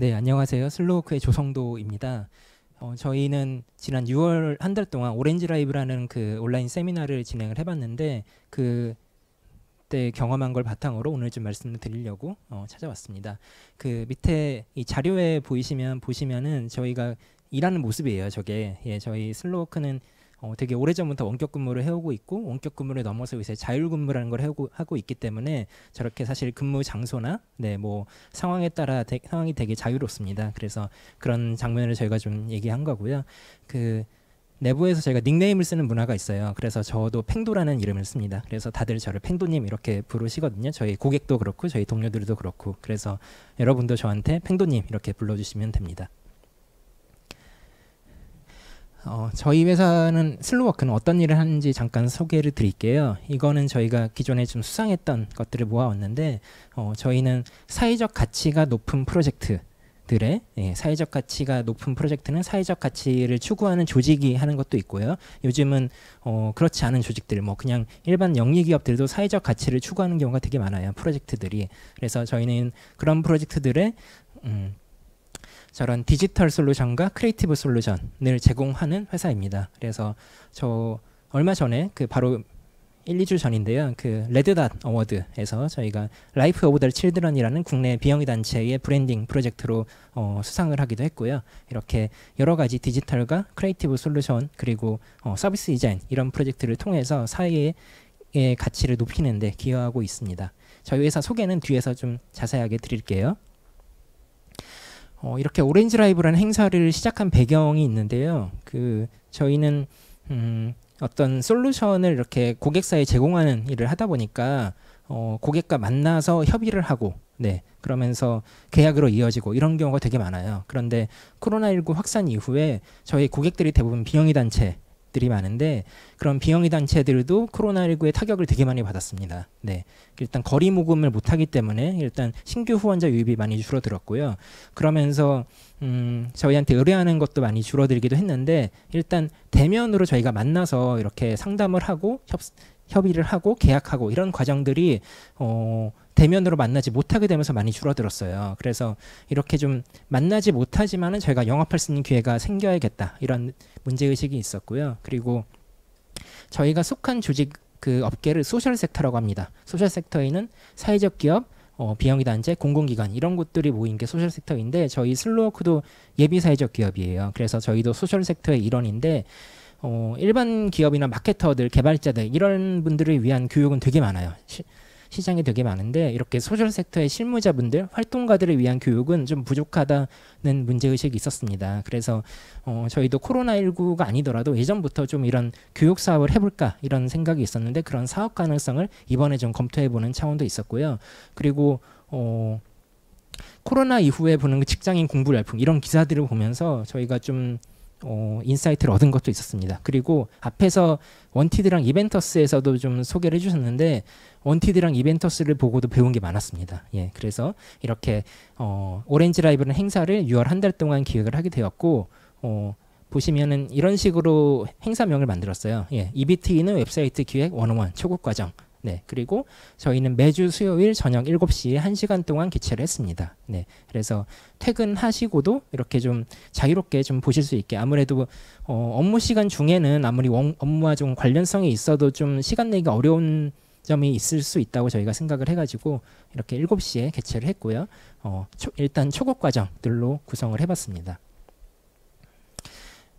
네, 안녕하세요. 슬로우크의 조성도입니다. 어, 저희는 지난 6월 한 달 동안 오렌지 라이브라는 그 온라인 세미나를 진행을 해봤는데 그 때 경험한 걸 바탕으로 오늘 좀 말씀을 드리려고 어, 찾아왔습니다. 그 밑에 이 자료에 보이시면 보시면은 저희가 일하는 모습이에요. 저게 예, 저희 슬로우크는 어, 되게 오래전부터 원격 근무를 해오고 있고 원격 근무를 넘어서 요새 자율 근무라는 걸 하고, 하고 있기 때문에 저렇게 사실 근무 장소나 네뭐 상황에 따라 되, 상황이 되게 자유롭습니다. 그래서 그런 장면을 저희가 좀 얘기한 거고요. 그 내부에서 제가 닉네임을 쓰는 문화가 있어요. 그래서 저도 팽도라는 이름을 씁니다. 그래서 다들 저를 팽도님 이렇게 부르시거든요. 저희 고객도 그렇고 저희 동료들도 그렇고 그래서 여러분도 저한테 팽도님 이렇게 불러주시면 됩니다. 어, 저희 회사는 슬로워크는 어떤 일을 하는지 잠깐 소개를 드릴게요. 이거는 저희가 기존에 좀 수상했던 것들을 모아왔는데 어, 저희는 사회적 가치가 높은 프로젝트들의 예, 사회적 가치가 높은 프로젝트는 사회적 가치를 추구하는 조직이 하는 것도 있고요. 요즘은 어, 그렇지 않은 조직들, 뭐 그냥 일반 영리기업들도 사회적 가치를 추구하는 경우가 되게 많아요. 프로젝트들이. 그래서 저희는 그런 프로젝트들의 음, 저런 디지털 솔루션과 크리에이티브 솔루션을 제공하는 회사입니다. 그래서 저 얼마 전에 그 바로 1, 2주 전인데요. 그 레드닷 어워드에서 저희가 라이프 오브 더 칠드런이라는 국내 비영리 단체의 브랜딩 프로젝트로 어, 수상을 하기도 했고요. 이렇게 여러 가지 디지털과 크리에이티브 솔루션 그리고 어, 서비스 디자인 이런 프로젝트를 통해서 사회의 가치를 높이는 데 기여하고 있습니다. 저희 회사 소개는 뒤에서 좀 자세하게 드릴게요. 어, 이렇게 오렌지 라이브라는 행사를 시작한 배경이 있는데요. 그 저희는 음, 어떤 솔루션을 이렇게 고객사에 제공하는 일을 하다 보니까 어, 고객과 만나서 협의를 하고 네 그러면서 계약으로 이어지고 이런 경우가 되게 많아요. 그런데 코로나19 확산 이후에 저희 고객들이 대부분 비영리 단체 것들이 많은데 그런 비영리 단체들도 코로나19의 타격을 되게 많이 받았습니다. 네. 일단 거리 모금을 못 하기 때문에 일단 신규 후원자 유입이 많이 줄어들었고요. 그러면서 음, 저희한테 의뢰하는 것도 많이 줄어들기도 했는데 일단 대면으로 저희가 만나서 이렇게 상담을 하고 협, 협의를 하고 계약하고 이런 과정들이 어, 대면으로 만나지 못하게 되면서 많이 줄어들었어요. 그래서 이렇게 좀 만나지 못하지만은 저희가 영업할 수 있는 기회가 생겨야겠다 이런 문제 의식이 있었고요. 그리고 저희가 속한 조직 그 업계를 소셜 섹터라고 합니다. 소셜 섹터에는 사회적 기업, 어, 비영리단체, 공공기관 이런 곳들이 모인 게 소셜 섹터인데 저희 슬로워크도 예비 사회적 기업이에요. 그래서 저희도 소셜 섹터의 일원인데 어, 일반 기업이나 마케터들, 개발자들 이런 분들을 위한 교육은 되게 많아요. 시, 시장이 되게 많은데 이렇게 소셜 섹터의 실무자분들, 활동가들을 위한 교육은 좀 부족하다는 문제의식이 있었습니다. 그래서 어, 저희도 코로나19가 아니더라도 예전부터 좀 이런 교육 사업을 해볼까 이런 생각이 있었는데 그런 사업 가능성을 이번에 좀 검토해보는 차원도 있었고요. 그리고 어, 코로나 이후에 보는 그 직장인 공부 열풍 이런 기사들을 보면서 저희가 좀 어, 인사이트를 얻은 것도 있었습니다. 그리고 앞에서 원티드랑 이벤터스에서도 좀 소개를 해주셨는데 원티드랑 이벤터스를 보고도 배운 게 많았습니다. 예, 그래서 이렇게 어, 오렌지 라이브는 행사를 6월 한 달 동안 기획을 하게 되었고 어, 보시면은 이런 식으로 행사명을 만들었어요. 예, 이비트 t 는 웹사이트 기획 101 초급 과정 네. 그리고 저희는 매주 수요일 저녁 7시에 1시간 동안 개최를 했습니다. 네. 그래서 퇴근하시고도 이렇게 좀 자유롭게 좀 보실 수 있게 아무래도 어, 업무 시간 중에는 아무리 원, 업무와 좀 관련성이 있어도 좀 시간 내기 가 어려운 점이 있을 수 있다고 저희가 생각을 해가지고 이렇게 7시에 개최를 했고요. 어, 초, 일단 초급 과정들로 구성을 해봤습니다.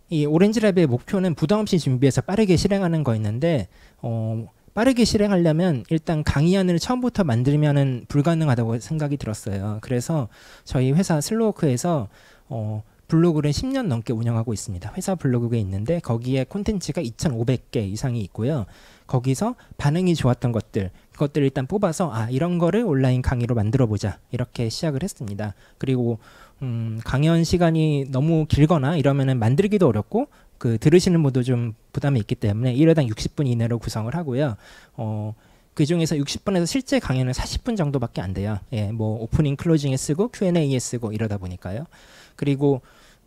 이 오렌지랩의 목표는 부담 없이 준비해서 빠르게 실행하는 거였는데 어, 빠르게 실행하려면 일단 강의안을 처음부터 만들면은 불가능하다고 생각이 들었어요. 그래서 저희 회사 슬로우크에서 어, 블로그를 10년 넘게 운영하고 있습니다. 회사 블로그에 있는데 거기에 콘텐츠가 2,500개 이상이 있고요. 거기서 반응이 좋았던 것들, 그것들을 일단 뽑아서 아 이런 거를 온라인 강의로 만들어 보자 이렇게 시작을 했습니다. 그리고 음, 강연 시간이 너무 길거나 이러면은 만들기도 어렵고 그 들으시는 분도 좀 부담이 있기 때문에 1회당 60분 이내로 구성을 하고요. 어, 그 중에서 60분에서 실제 강연은 40분 정도밖에 안 돼요. 예, 뭐 오프닝 클로징에 쓰고 Q&A에 쓰고 이러다 보니까요. 그리고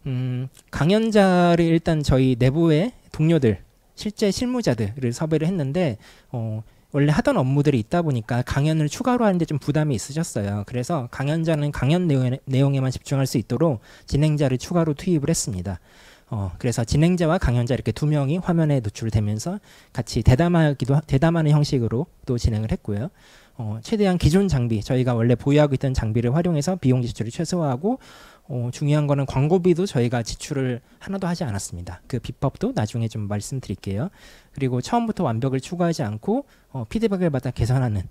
음, 강연자를 일단 저희 내부의 동료들, 실제 실무자들을 섭외를 했는데 어, 원래 하던 업무들이 있다 보니까 강연을 추가로 하는데 좀 부담이 있으셨어요. 그래서 강연자는 강연 내용에, 내용에만 집중할 수 있도록 진행자를 추가로 투입을 했습니다. 어, 그래서 진행자와 강연자 이렇게 두 명이 화면에 노출되면서 같이 대담하기도 대담하는 형식으로 또 진행을 했고요. 어, 최대한 기존 장비 저희가 원래 보유하고 있던 장비를 활용해서 비용 지출을 최소화하고 어, 중요한 거는 광고비도 저희가 지출을 하나도 하지 않았습니다. 그 비법도 나중에 좀 말씀드릴게요. 그리고 처음부터 완벽을 추구하지 않고 어, 피드백을 받아 개선하는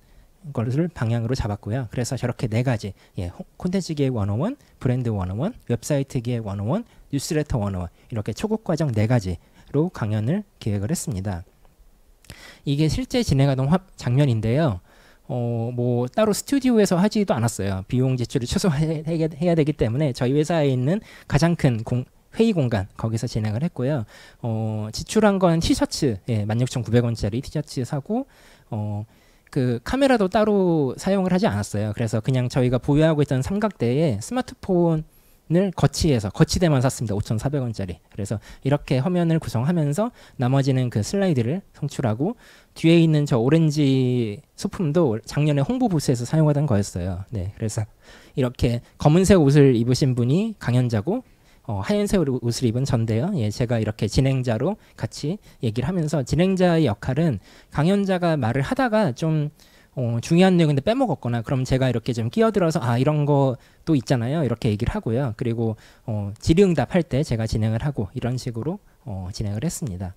것을 방향으로 잡았고요. 그래서 저렇게 네 가지 예, 콘텐츠 기획 원어원, oh 브랜드 원어원, oh 웹사이트 기획 원어원, oh 뉴스레터 원어원 이렇게 초급 과정 네 가지로 강연을 기획을 했습니다. 이게 실제 진행하던 화, 장면인데요. 어, 뭐 따로 스튜디오에서 하지도 않았어요. 비용 지출을 최소화해야 되기 때문에 저희 회사에 있는 가장 큰 공, 회의 공간 거기서 진행을 했고요. 어, 지출한 건 티셔츠, 예, 16,900원짜리 티셔츠 사고 어, 그 카메라도 따로 사용을 하지 않았어요. 그래서 그냥 저희가 보유하고 있던 삼각대에 스마트폰 을 거치해서 거치대만 샀습니다. 5,400원짜리. 그래서 이렇게 화면을 구성하면서 나머지는 그 슬라이드를 송출하고 뒤에 있는 저 오렌지 소품도 작년에 홍보 부스에서 사용하던 거였어요. 네. 그래서 이렇게 검은색 옷을 입으신 분이 강연자고 어, 하얀색 옷을 입은 전데요. 예, 제가 이렇게 진행자로 같이 얘기를 하면서 진행자의 역할은 강연자가 말을 하다가 좀 어, 중요한 내용인데 빼먹었거나 그럼 제가 이렇게 좀 끼어들어서 아 이런 것도 있잖아요 이렇게 얘기를 하고요. 그리고 어, 질의응답할 때 제가 진행을 하고 이런 식으로 어, 진행을 했습니다.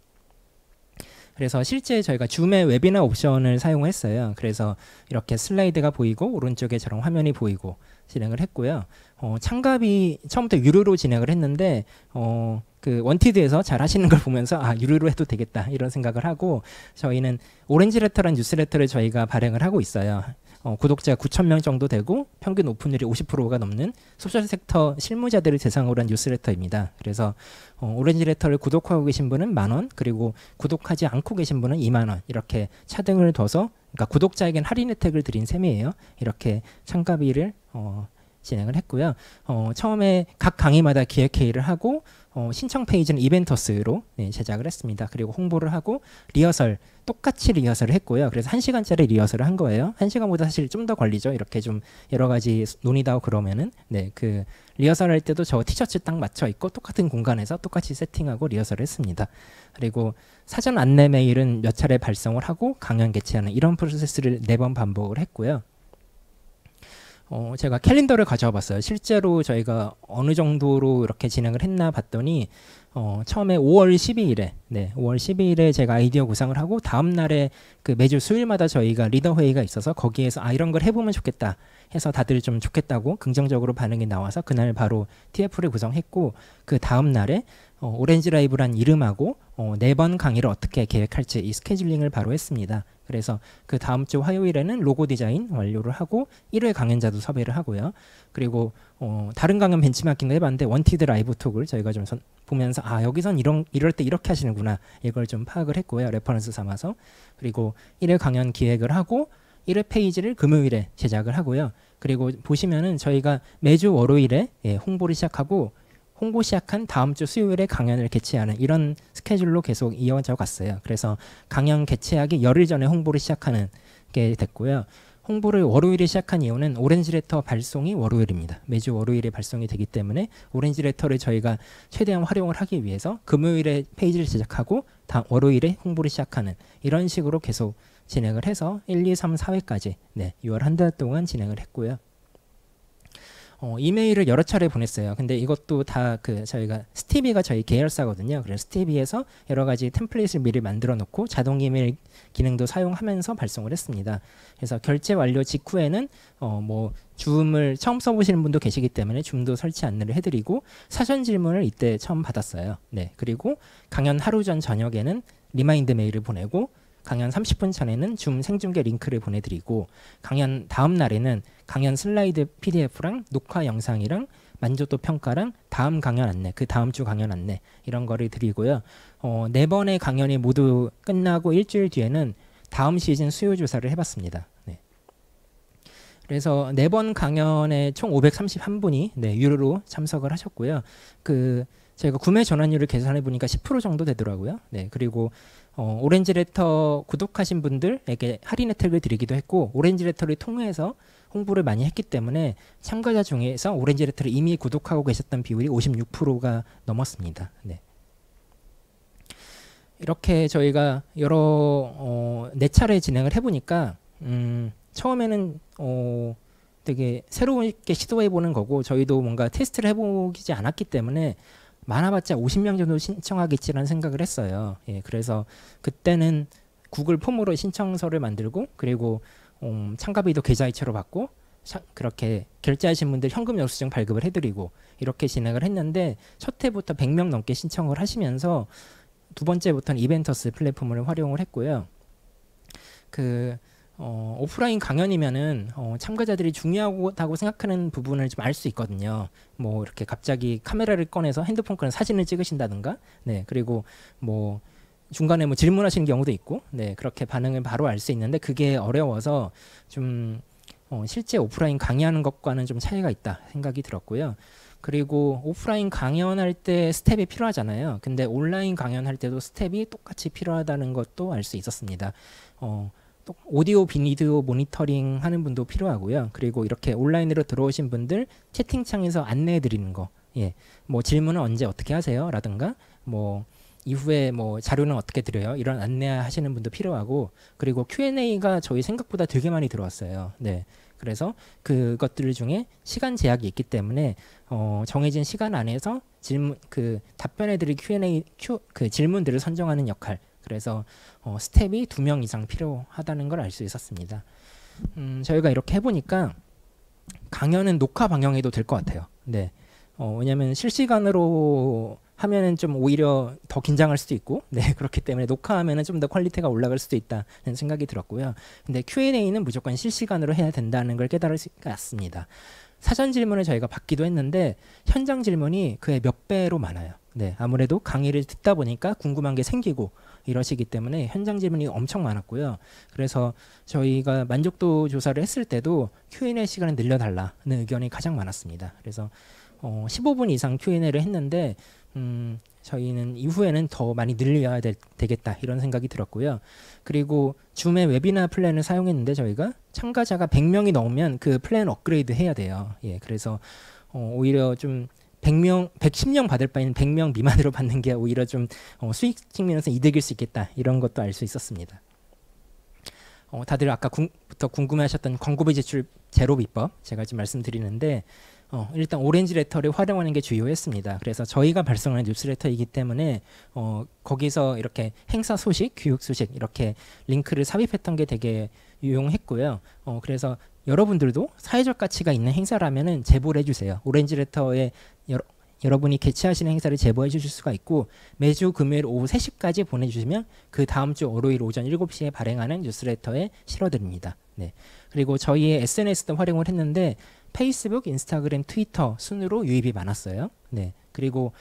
그래서 실제 저희가 줌의 웹이나 옵션을 사용했어요. 그래서 이렇게 슬라이드가 보이고 오른쪽에 저런 화면이 보이고 진행을 했고요. 어, 창갑이 처음부터 유료로 진행을 했는데 어, 그 원티드에서 잘 하시는 걸 보면서 아 유료로 해도 되겠다 이런 생각을 하고 저희는 오렌지 레터란 뉴스레터를 저희가 발행을 하고 있어요. 어, 구독자 9천 명 정도 되고 평균 오픈율이 50%가 넘는 소셜 섹터 실무자들을 대상으로 한 뉴스레터입니다. 그래서 어, 오렌지 레터를 구독하고 계신 분은 만 원, 그리고 구독하지 않고 계신 분은 2만 원 이렇게 차등을 둬서 그러니까 구독자에겐 할인 혜택을 드린 셈이에요. 이렇게 참가비를 어, 진행을 했고요. 어, 처음에 각 강의마다 기획회의를 하고 어, 신청 페이지는 이벤터스로 네, 제작을 했습니다. 그리고 홍보를 하고 리허설 똑같이 리허설을 했고요. 그래서 한시간짜리 리허설을 한 거예요. 한시간보다 사실 좀 더 걸리죠. 이렇게 좀 여러 가지 논의다 고 그러면은 네, 그 리허설 할 때도 저 티셔츠 딱 맞춰 있고 똑같은 공간에서 똑같이 세팅하고 리허설을 했습니다. 그리고 사전 안내 메일은 몇 차례 발송을 하고 강연 개최하는 이런 프로세스를 네 번 반복을 했고요. 어, 제가 캘린더를 가져와 봤어요. 실제로 저희가 어느 정도로 이렇게 진행을 했나 봤더니 어, 처음에 5월 12일에 네, 5월 12일에 제가 아이디어 구상을 하고 다음 날에 그 매주 수요일마다 저희가 리더 회의가 있어서 거기에서 아 이런 걸 해보면 좋겠다 해서 다들 좀 좋겠다고 긍정적으로 반응이 나와서 그날 바로 TF를 구성했고 그 다음 날에 어, 오렌지 라이브란 이름하고 어, 네 번 강의를 어떻게 계획할지 이 스케줄링을 바로 했습니다. 그래서 그 다음 주 화요일에는 로고 디자인 완료를 하고 1회 강연자도 섭외를 하고요. 그리고 어, 다른 강연 b e n c h 해봤는데 원티드 라이브 톡을 저희가 좀 선, 보면서 아 여기선 이런 이럴 때 이렇게 하시는구나 이걸 좀 파악을 했고요. 레퍼런스 삼아서 그리고 1회 강연 기획을 하고 1회 페이지를 금요일에 제작을 하고요. 그리고 보시면은 저희가 매주 월요일에 예, 홍보를 시작하고 홍보 시작한 다음 주 수요일에 강연을 개최하는 이런 스케줄로 계속 이어져 갔어요. 그래서 강연 개최하기 열흘 전에 홍보를 시작하는 게 됐고요. 홍보를 월요일에 시작한 이유는 오렌지 레터 발송이 월요일입니다. 매주 월요일에 발송이 되기 때문에 오렌지 레터를 저희가 최대한 활용을 하기 위해서 금요일에 페이지를 제작하고 다 월요일에 홍보를 시작하는 이런 식으로 계속 진행을 해서 1, 2, 3, 4회까지 네, 6월 한 달 동안 진행을 했고요. 어, 이메일을 여러 차례 보냈어요. 근데 이것도 다그 저희가 스티비가 저희 계열사거든요. 그래서 스티비에서 여러 가지 템플릿을 미리 만들어 놓고 자동 이메일 기능도 사용하면서 발송을 했습니다. 그래서 결제 완료 직후에는 어, 뭐 줌을 처음 써보시는 분도 계시기 때문에 줌도 설치 안내를 해드리고 사전 질문을 이때 처음 받았어요. 네 그리고 강연 하루 전 저녁에는 리마인드 메일을 보내고 강연 30분 전에는 줌 생중계 링크를 보내드리고 강연 다음 날에는 강연 슬라이드 PDF랑 녹화 영상이랑 만족도 평가랑 다음 강연 안내, 그 다음 주 강연 안내 이런 거를 드리고요. 어, 네 번의 강연이 모두 끝나고 일주일 뒤에는 다음 시즌 수요 조사를 해봤습니다. 네. 그래서 네 번 강연에 총 531분이 네, 유료로 참석을 하셨고요. 그 저희가 구매 전환율을 계산해 보니까 10% 정도 되더라고요. 네, 그리고 어, 오렌지 레터 구독하신 분들에게 할인 혜택을 드리기도 했고 오렌지 레터를 통해서 홍보를 많이 했기 때문에 참가자 중에서 오렌지 레터를 이미 구독하고 계셨던 비율이 56%가 넘었습니다. 네. 이렇게 저희가 여러 어, 네 차례 진행을 해보니까 음, 처음에는 어, 되게 새로운 게 시도해 보는 거고 저희도 뭔가 테스트를 해보지 않았기 때문에 많아봤자 50명 정도 신청하겠지라는 생각을 했어요. 예, 그래서 그때는 구글 폼으로 신청서를 만들고 그리고 음, 참가비도 계좌이체로 받고 샤, 그렇게 결제하신 분들 현금 영수증 발급을 해드리고 이렇게 진행을 했는데 첫 해부터 100명 넘게 신청을 하시면서 두 번째부터는 이벤터스 플랫폼을 활용을 했고요. 그 어, 오프라인 강연이면은 어, 참가자들이 중요하다고 생각하는 부분을 좀 알 수 있거든요. 뭐 이렇게 갑자기 카메라를 꺼내서 핸드폰 꺼내 사진을 찍으신다든가, 네 그리고 뭐 중간에 뭐 질문하시는 경우도 있고, 네 그렇게 반응을 바로 알 수 있는데 그게 어려워서 좀 어, 실제 오프라인 강의하는 것과는 좀 차이가 있다 생각이 들었고요. 그리고 오프라인 강연할 때 스텝이 필요하잖아요. 근데 온라인 강연할 때도 스텝이 똑같이 필요하다는 것도 알 수 있었습니다. 어, 오디오 비디오 모니터링 하는 분도 필요하고요. 그리고 이렇게 온라인으로 들어오신 분들 채팅창에서 안내해 드리는 거. 예. 뭐 질문은 언제 어떻게 하세요? 라든가 뭐 이후에 뭐 자료는 어떻게 드려요? 이런 안내하시는 분도 필요하고 그리고 Q&A가 저희 생각보다 되게 많이 들어왔어요. 네. 그래서 그것들 중에 시간 제약이 있기 때문에 어 정해진 시간 안에서 질문 그 답변해드릴 Q&A Q, 그 질문들을 선정하는 역할 그래서 어, 스텝이 두 명 이상 필요하다는 걸 알 수 있었습니다. 음, 저희가 이렇게 해보니까 강연은 녹화 방영해도 될 것 같아요. 네. 어, 왜냐면 실시간으로 하면은 좀 오히려 더 긴장할 수도 있고, 네. 그렇기 때문에 녹화하면은 좀 더 퀄리티가 올라갈 수도 있다는 생각이 들었고요. 근데 Q&A는 무조건 실시간으로 해야 된다는 걸 깨달았습니다. 사전 질문을 저희가 받기도 했는데 현장 질문이 그의 몇 배로 많아요. 네, 아무래도 강의를 듣다 보니까 궁금한 게 생기고 이러시기 때문에 현장 질문이 엄청 많았고요. 그래서 저희가 만족도 조사를 했을 때도 Q&A 시간을 늘려달라는 의견이 가장 많았습니다. 그래서 어, 15분 이상 Q&A를 했는데 음, 저희는 이후에는 더 많이 늘려야 되, 겠다 이런 생각이 들었고요. 그리고 줌의 웹이나 플랜을 사용했는데 저희가 참가자가 100명이 넘으면 그 플랜 업그레이드 해야 돼요. 예, 그래서 어, 오히려 좀 100명, 110명 받을 바에는 100명 미만으로 받는 게 오히려 좀 어, 수익 측면에서 이득일 수 있겠다 이런 것도 알 수 있었습니다. 어, 다들 아까부터 궁금해하셨던 광고비 제출 제로 비법 제가 지금 말씀드리는데 어, 일단 오렌지 레터를 활용하는 게 주요했습니다. 그래서 저희가 발송하는 뉴스레터이기 때문에 어, 거기서 이렇게 행사 소식, 교육 소식 이렇게 링크를 삽입했던 게 되게 유용했고요. 어, 그래서 여러분들도 사회적 가치가 있는 행사라면은 제보를 해주세요. 오렌지 레터에 여러, 여러분이 개최하시는 행사를 제보해 주실 수가 있고 매주 금요일 오후 3시까지 보내주시면 그 다음 주 월요일 오전 7시에 발행하는 뉴스레터에 실어드립니다. 네. 그리고 저희의 SNS도 활용을 했는데 페이스북, 인스타그램, 트위터 순으로 유입이 많았어요. 네. 그리고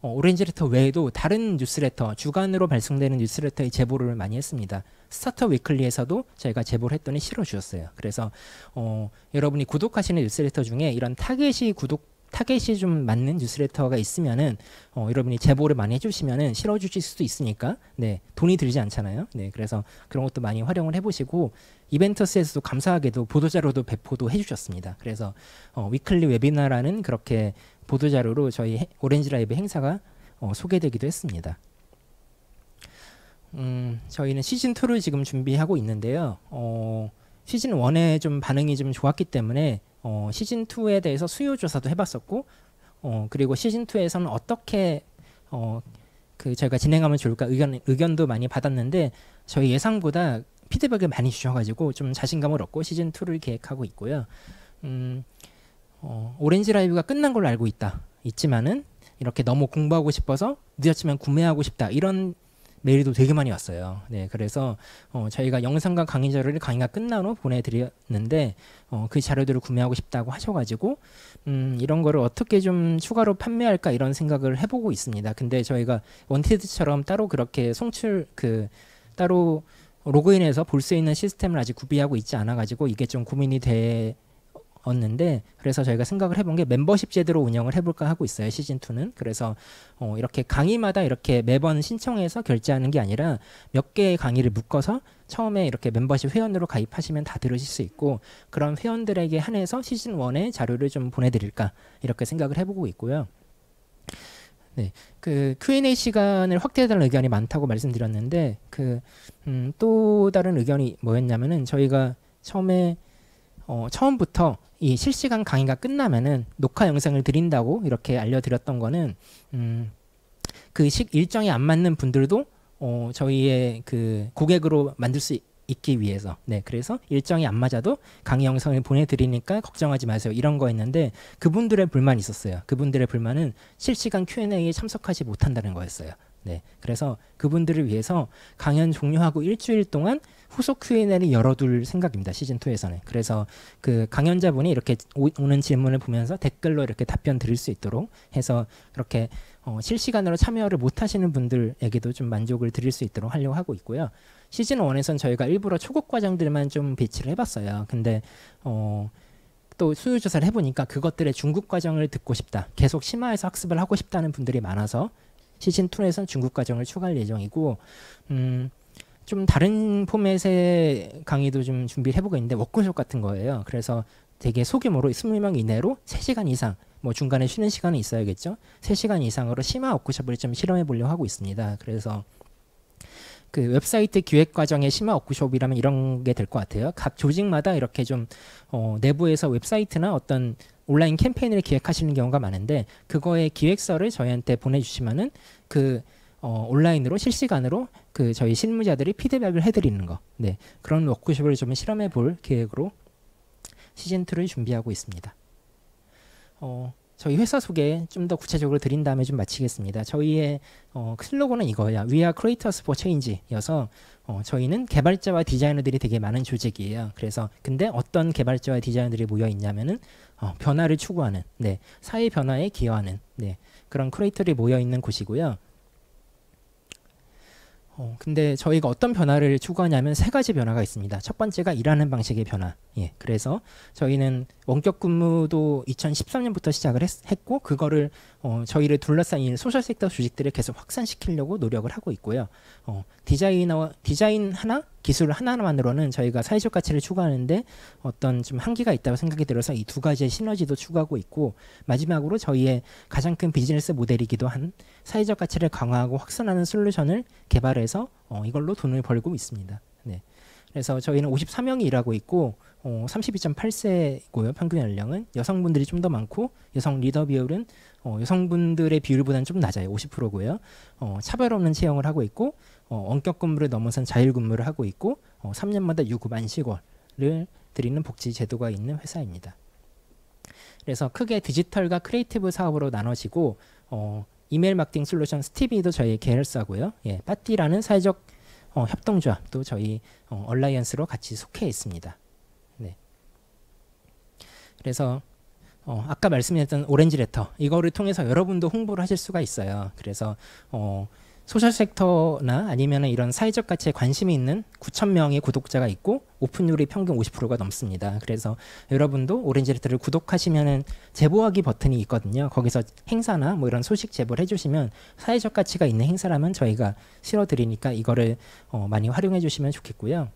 어, 오렌지레터 외에도 다른 뉴스레터, 주간으로 발송되는 뉴스레터의 제보를 많이 했습니다. 스타터 위클리에서도 저희가 제보를 했더니 실어주셨어요. 그래서 어, 여러분이 구독하시는 뉴스레터 중에 이런 타겟이 구독 타겟이 좀 맞는 뉴스레터가 있으면은 어, 여러분이 제보를 많이 해주시면은 실어주실 수도 있으니까 네 돈이 들지 않잖아요. 네 그래서 그런 것도 많이 활용을 해보시고 이벤트스에서도 감사하게도 보도자료도 배포도 해주셨습니다. 그래서 어, 위클리 웨비나라는 그렇게 보도자료로 저희 오렌지 라이브 행사가 어, 소개되기도 했습니다. 음, 저희는 시즌 2를 지금 준비하고 있는데요. 어, 시즌 1에 좀 반응이 좀 좋았기 때문에 어, 시즌 2에 대해서 수요 조사도 해봤었고 어, 그리고 시즌 2에서는 어떻게 어, 그 저희가 진행하면 좋을까 의견 의견도 많이 받았는데 저희 예상보다 피드백을 많이 주셔가지고 좀 자신감을 얻고 시즌 2를 계획하고 있고요. 음, 어, 오렌지 라이브가 끝난 걸로 알고 있다. 있지만은 이렇게 너무 공부하고 싶어서 늦었지만 구매하고 싶다 이런 메일도 되게 많이 왔어요. 네, 그래서 어, 저희가 영상과 강의 자료를 강의가 끝난 후 보내드렸는데 어, 그 자료들을 구매하고 싶다고 하셔가지고 음, 이런 거를 어떻게 좀 추가로 판매할까 이런 생각을 해보고 있습니다. 근데 저희가 원티드처럼 따로 그렇게 송출 그 따로 로그인해서 볼 수 있는 시스템을 아직 구비하고 있지 않아가지고 이게 좀 고민이 돼. 얻는데 그래서 저희가 생각을 해본 게 멤버십 제대로 운영을 해볼까 하고 있어요 시즌 2는 그래서 어, 이렇게 강의마다 이렇게 매번 신청해서 결제하는 게 아니라 몇 개의 강의를 묶어서 처음에 이렇게 멤버십 회원으로 가입하시면 다 들으실 수 있고 그런 회원들에게 한해서 시즌 1의 자료를 좀 보내드릴까 이렇게 생각을 해보고 있고요. 네, 그 Q&A 시간을 확대해달라는 의견이 많다고 말씀드렸는데 그또 음, 다른 의견이 뭐였냐면은 저희가 처음에 어, 처음부터 이 실시간 강의가 끝나면은 녹화 영상을 드린다고 이렇게 알려드렸던 거는 음, 그 일정이 안 맞는 분들도 어, 저희의 그 고객으로 만들 수 있기 위해서 네 그래서 일정이 안 맞아도 강의 영상을 보내드리니까 걱정하지 마세요 이런 거였는데 그분들의 불만이 있었어요 그분들의 불만은 실시간 Q&A에 참석하지 못한다는 거였어요 네. 그래서 그분들을 위해서 강연 종료하고 일주일 동안 후속 Q&A를 열어둘 생각입니다. 시즌 2에서는. 그래서 그 강연자분이 이렇게 오, 는 질문을 보면서 댓글로 이렇게 답변 드릴 수 있도록 해서 이렇게 어, 실시간으로 참여를 못 하시는 분들에게도 좀 만족을 드릴 수 있도록 하려고 하고 있고요. 시즌 1에선 저희가 일부러 초급 과정들만 좀 배치를 해봤어요. 근데 어, 또 수요조사를 해보니까 그것들의 중급 과정을 듣고 싶다. 계속 심화해서 학습을 하고 싶다는 분들이 많아서 시즌 2에선 중국 과정을 추가할 예정이고 음, 좀 다른 포맷의 강의도 좀 준비를 해보고 있는데 워크숍 같은 거예요. 그래서 되게 소규모로 20명 이내로 3시간 이상 뭐 중간에 쉬는 시간이 있어야겠죠. 3시간 이상으로 심화 워크숍을 좀 실험해 보려고 하고 있습니다. 그래서 그 웹사이트 기획 과정의 심화 워크숍이라면 이런 게 될 것 같아요. 각 조직마다 이렇게 좀 어, 내부에서 웹사이트나 어떤 온라인 캠페인을 기획하시는 경우가 많은데 그거의 기획서를 저희한테 보내주시면은 그 어, 온라인으로 실시간으로 그 저희 실무자들이 피드백을 해드리는 거. 네 그런 워크숍을 좀 실험해 볼 계획으로 시즌 2를 준비하고 있습니다. 어, 저희 회사 소개 좀 더 구체적으로 드린 다음에 좀 마치겠습니다. 저희의 어, 슬로건은 이거예요. We are creators for change여서 어, 저희는 개발자와 디자이너들이 되게 많은 조직이에요. 그래서 근데 어떤 개발자와 디자이너들이 모여 있냐면은 어, 변화를 추구하는, 네, 사회 변화에 기여하는, 네, 그런 크리에이터들이 모여 있는 곳이고요. 어, 근데 저희가 어떤 변화를 추구하냐면 세 가지 변화가 있습니다. 첫 번째가 일하는 방식의 변화. 예, 그래서 저희는 원격 근무도 2013년부터 시작을 했, 고 그거를 어, 저희를 둘러싸인 소셜 섹터 조직들을 계속 확산시키려고 노력을 하고 있고요. 어, 디자이너 디자인 하나, 기술 하나만으로는 저희가 사회적 가치를 추구하는데 어떤 좀 한계가 있다고 생각이 들어서 이 두 가지의 시너지도 추구하고 있고 마지막으로 저희의 가장 큰 비즈니스 모델이기도 한 사회적 가치를 강화하고 확산하는 솔루션을 개발해서 어, 이걸로 돈을 벌고 있습니다. 네. 그래서 저희는 53명이 일하고 있고 어, 32.8세고요. 평균 연령은 여성분들이 좀 더 많고 여성 리더 비율은 어, 여성분들의 비율보다는 좀 낮아요. 50%고요. 어, 차별 없는 채용을 하고 있고 어, 원격 근무를 넘어선 자율 근무를 하고 있고 어, 3년마다 유급 안식월을 드리는 복지 제도가 있는 회사입니다. 그래서 크게 디지털과 크리에이티브 사업으로 나눠지고 어, 이메일 마케팅 솔루션 스티비도 저희 계열사고요. 예, 파티라는 사회적 어, 협동조합도 저희 어, 얼라이언스로 같이 속해 있습니다. 네. 그래서 어, 아까 말씀드렸던 오렌지 레터 이거를 통해서 여러분도 홍보를 하실 수가 있어요. 그래서 어, 소셜 섹터나 아니면 이런 사회적 가치에 관심이 있는 9천 명의 구독자가 있고 오픈율이 평균 50%가 넘습니다. 그래서 여러분도 오렌지레터를 구독하시면은 제보하기 버튼이 있거든요. 거기서 행사나 뭐 이런 소식 제보를 해주시면 사회적 가치가 있는 행사라면 저희가 실어드리니까 이거를 어 많이 활용해 주시면 좋겠고요.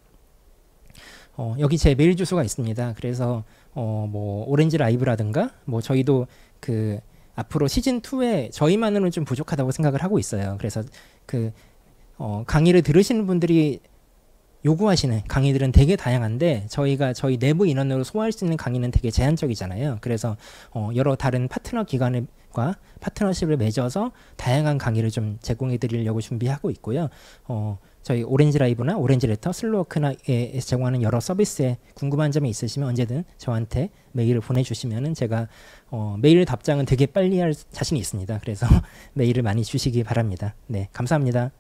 어 여기 제 메일 주소가 있습니다. 그래서 어뭐 오렌지 라이브라든가 뭐 저희도 그 앞으로 시즌 2에 저희만으로는 좀 부족하다고 생각을 하고 있어요. 그래서 그 어, 강의를 들으시는 분들이 요구하시는 강의들은 되게 다양한데 저희가 저희 내부 인원으로 소화할 수 있는 강의는 되게 제한적이잖아요. 그래서 어, 여러 다른 파트너 기관과 파트너십을 맺어서 다양한 강의를 좀 제공해 드리려고 준비하고 있고요. 어, 저희 오렌지 라이브나 오렌지 레터, 슬로워크나에 제공하는 여러 서비스에 궁금한 점이 있으시면 언제든 저한테 메일을 보내주시면은 제가 어, 메일 답장은 되게 빨리 할 자신이 있습니다. 그래서 메일을 많이 주시기 바랍니다. 네, 감사합니다.